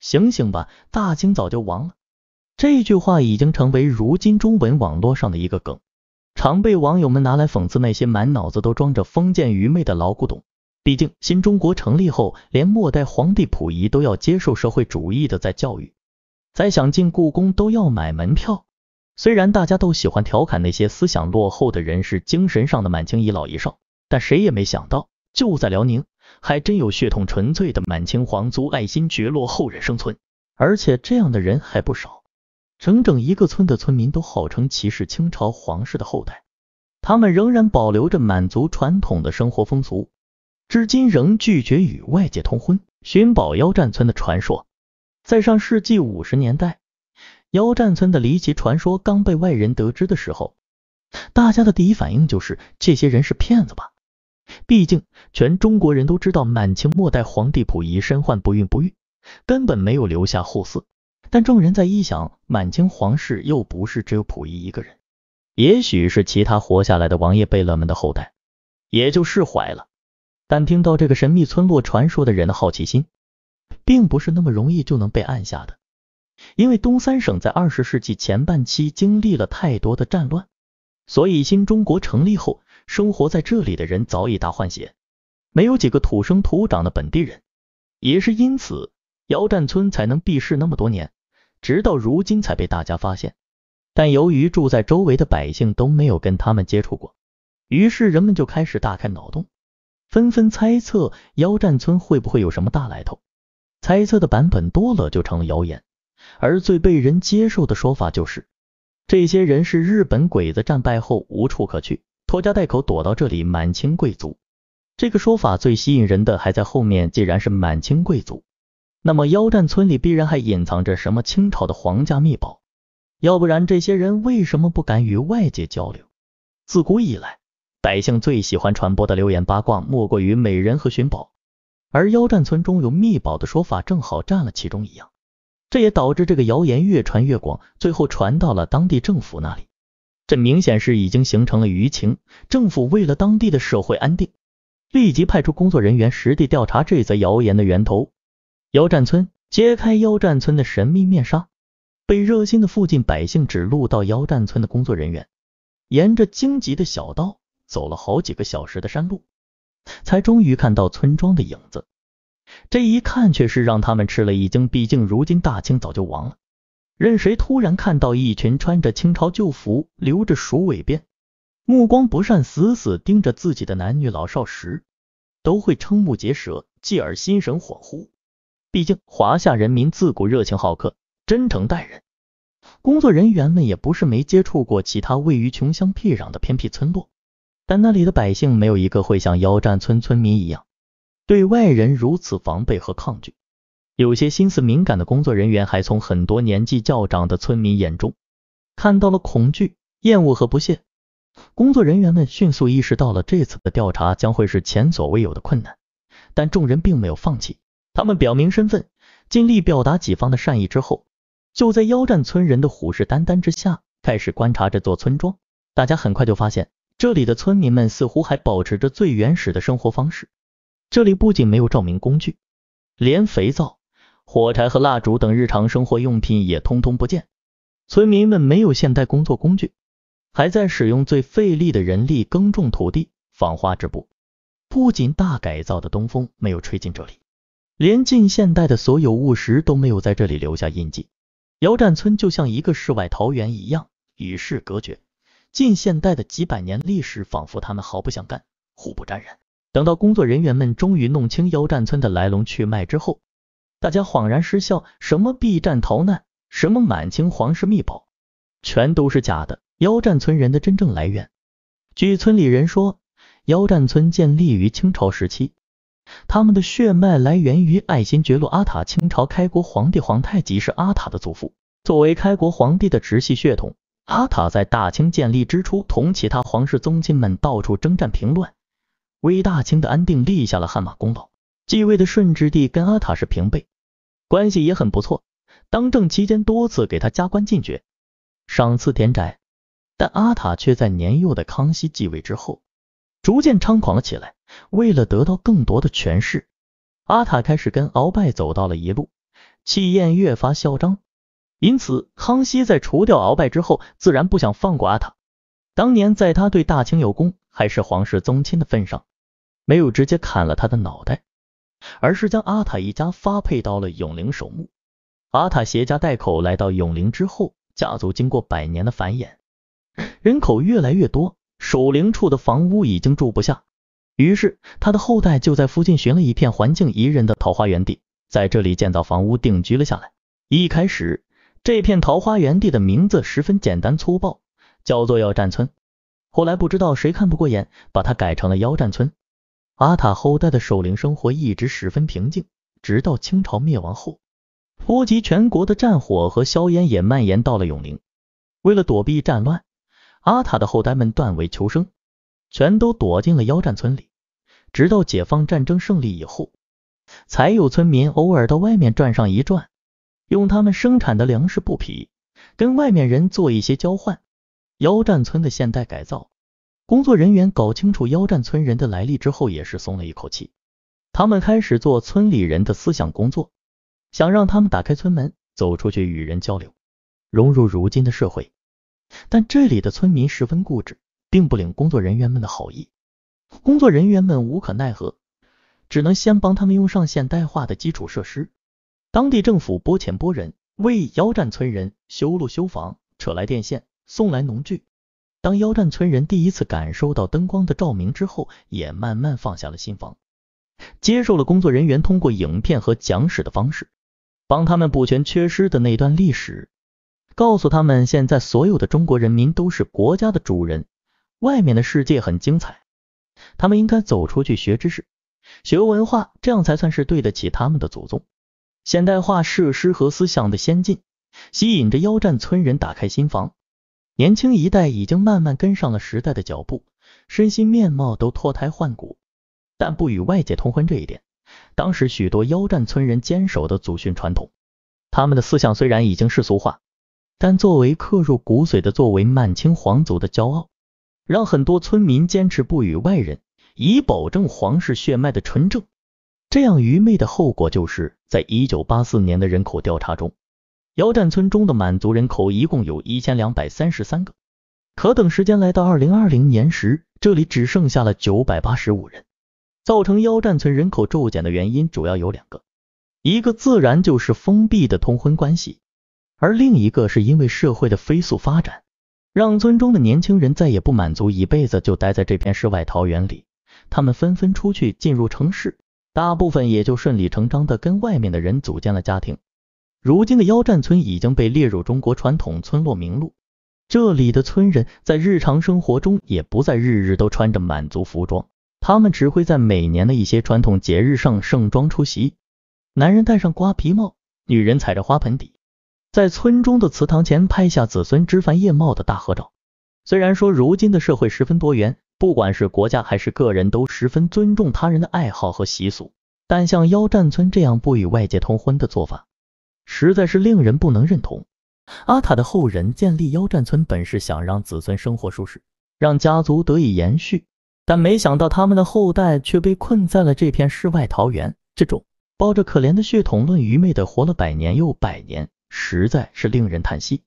醒醒吧，大清早就亡了。这句话已经成为如今中文网络上的一个梗，常被网友们拿来讽刺那些满脑子都装着封建愚昧的老古董。毕竟新中国成立后，连末代皇帝溥仪都要接受社会主义的再教育，在想进故宫都要买门票。虽然大家都喜欢调侃那些思想落后的人是精神上的满清遗老遗少，但谁也没想到，就在辽宁。还真有血统纯粹的满清皇族爱新觉落后人生存，而且这样的人还不少。整整一个村的村民都号称其是清朝皇室的后代，他们仍然保留着满族传统的生活风俗，至今仍拒绝与外界通婚。寻宝腰战村的传说，在上世纪五十年代，腰战村的离奇传说刚被外人得知的时候，大家的第一反应就是这些人是骗子吧。毕竟，全中国人都知道满清末代皇帝溥仪身患不孕不育，根本没有留下后嗣。但众人在一想，满清皇室又不是只有溥仪一个人，也许是其他活下来的王爷贝勒们的后代，也就释怀了。但听到这个神秘村落传说的人的好奇心，并不是那么容易就能被按下的。因为东三省在二十世纪前半期经历了太多的战乱，所以新中国成立后。生活在这里的人早已大换血，没有几个土生土长的本地人，也是因此，腰站村才能避世那么多年，直到如今才被大家发现。但由于住在周围的百姓都没有跟他们接触过，于是人们就开始大开脑洞，纷纷猜测腰站村会不会有什么大来头。猜测的版本多了，就成了谣言。而最被人接受的说法就是，这些人是日本鬼子战败后无处可去。拖家带口躲到这里，满清贵族，这个说法最吸引人的还在后面。既然是满清贵族，那么腰站村里必然还隐藏着什么清朝的皇家秘宝，要不然这些人为什么不敢与外界交流？自古以来，百姓最喜欢传播的流言八卦莫过于美人和寻宝，而腰站村中有秘宝的说法正好占了其中一样，这也导致这个谣言越传越广，最后传到了当地政府那里。这明显是已经形成了舆情，政府为了当地的社会安定，立即派出工作人员实地调查这则谣言的源头。腰站村揭开腰站村的神秘面纱，被热心的附近百姓指路到腰站村的工作人员，沿着荆棘的小道走了好几个小时的山路，才终于看到村庄的影子。这一看却是让他们吃了一惊，毕竟如今大清早就亡了。任谁突然看到一群穿着清朝旧服、留着鼠尾辫、目光不善、死死盯着自己的男女老少时，都会瞠目结舌，继而心神恍惚。毕竟华夏人民自古热情好客，真诚待人。工作人员们也不是没接触过其他位于穷乡僻壤的偏僻村落，但那里的百姓没有一个会像腰站村村民一样，对外人如此防备和抗拒。有些心思敏感的工作人员还从很多年纪较长的村民眼中看到了恐惧、厌恶和不屑。工作人员们迅速意识到了这次的调查将会是前所未有的困难，但众人并没有放弃。他们表明身份，尽力表达己方的善意之后，就在腰站村人的虎视眈眈之下，开始观察这座村庄。大家很快就发现，这里的村民们似乎还保持着最原始的生活方式。这里不仅没有照明工具，连肥皂。火柴和蜡烛等日常生活用品也通通不见，村民们没有现代工作工具，还在使用最费力的人力耕种土地、纺花织布。不仅大改造的东风没有吹进这里，连近现代的所有物实都没有在这里留下印记。腰站村就像一个世外桃源一样与世隔绝，近现代的几百年历史仿佛他们毫不相干、互不沾染。等到工作人员们终于弄清腰站村的来龙去脉之后，大家恍然失笑，什么避战逃难，什么满清皇室秘宝，全都是假的。腰站村人的真正来源，据村里人说，腰站村建立于清朝时期，他们的血脉来源于爱新觉罗阿塔。清朝开国皇帝皇太极是阿塔的祖父。作为开国皇帝的直系血统，阿塔在大清建立之初，同其他皇室宗亲们到处征战平乱，为大清的安定立下了汗马功劳。继位的顺治帝跟阿塔是平辈。关系也很不错，当政期间多次给他加官进爵，赏赐田宅，但阿塔却在年幼的康熙继位之后，逐渐猖狂了起来。为了得到更多的权势，阿塔开始跟鳌拜走到了一路，气焰越发嚣张。因此，康熙在除掉鳌拜之后，自然不想放过阿塔。当年在他对大清有功，还是皇室宗亲的份上，没有直接砍了他的脑袋。而是将阿塔一家发配到了永陵守墓。阿塔携家带口来到永陵之后，家族经过百年的繁衍，人口越来越多，守陵处的房屋已经住不下，于是他的后代就在附近寻了一片环境宜人的桃花源地，在这里建造房屋定居了下来。一开始，这片桃花源地的名字十分简单粗暴，叫做要战村，后来不知道谁看不过眼，把它改成了妖战村。阿塔后代的守灵生活一直十分平静，直到清朝灭亡后，波及全国的战火和硝烟也蔓延到了永陵。为了躲避战乱，阿塔的后代们断尾求生，全都躲进了腰站村里。直到解放战争胜利以后，才有村民偶尔到外面转上一转，用他们生产的粮食、布匹跟外面人做一些交换。腰站村的现代改造。工作人员搞清楚腰站村人的来历之后，也是松了一口气。他们开始做村里人的思想工作，想让他们打开村门，走出去与人交流，融入如今的社会。但这里的村民十分固执，并不领工作人员们的好意。工作人员们无可奈何，只能先帮他们用上现代化的基础设施。当地政府拨钱拨人，为腰站村人修路修房，扯来电线，送来农具。当腰站村人第一次感受到灯光的照明之后，也慢慢放下了心防，接受了工作人员通过影片和讲史的方式，帮他们补全缺失的那段历史，告诉他们现在所有的中国人民都是国家的主人，外面的世界很精彩，他们应该走出去学知识、学文化，这样才算是对得起他们的祖宗。现代化设施和思想的先进，吸引着腰站村人打开心房。年轻一代已经慢慢跟上了时代的脚步，身心面貌都脱胎换骨。但不与外界通婚这一点，当时许多腰站村人坚守的祖训传统。他们的思想虽然已经世俗化，但作为刻入骨髓的作为满清皇族的骄傲，让很多村民坚持不与外人，以保证皇室血脉的纯正。这样愚昧的后果，就是在一九八四年的人口调查中。腰站村中的满族人口一共有一千两百三十三个，可等时间来到二零二零年时，这里只剩下了九百八十五人。造成腰站村人口骤减的原因主要有两个，一个自然就是封闭的通婚关系，而另一个是因为社会的飞速发展，让村中的年轻人再也不满足一辈子就待在这片世外桃源里，他们纷纷出去进入城市，大部分也就顺理成章的跟外面的人组建了家庭。如今的腰站村已经被列入中国传统村落名录，这里的村人在日常生活中也不再日日都穿着满族服装，他们只会在每年的一些传统节日上盛装出席，男人戴上瓜皮帽，女人踩着花盆底，在村中的祠堂前拍下子孙枝繁叶茂的大合照。虽然说如今的社会十分多元，不管是国家还是个人都十分尊重他人的爱好和习俗，但像腰站村这样不与外界通婚的做法。实在是令人不能认同。阿塔的后人建立妖战村，本是想让子孙生活舒适，让家族得以延续，但没想到他们的后代却被困在了这片世外桃源之中，抱着可怜的血统论，愚昧的活了百年又百年，实在是令人叹息。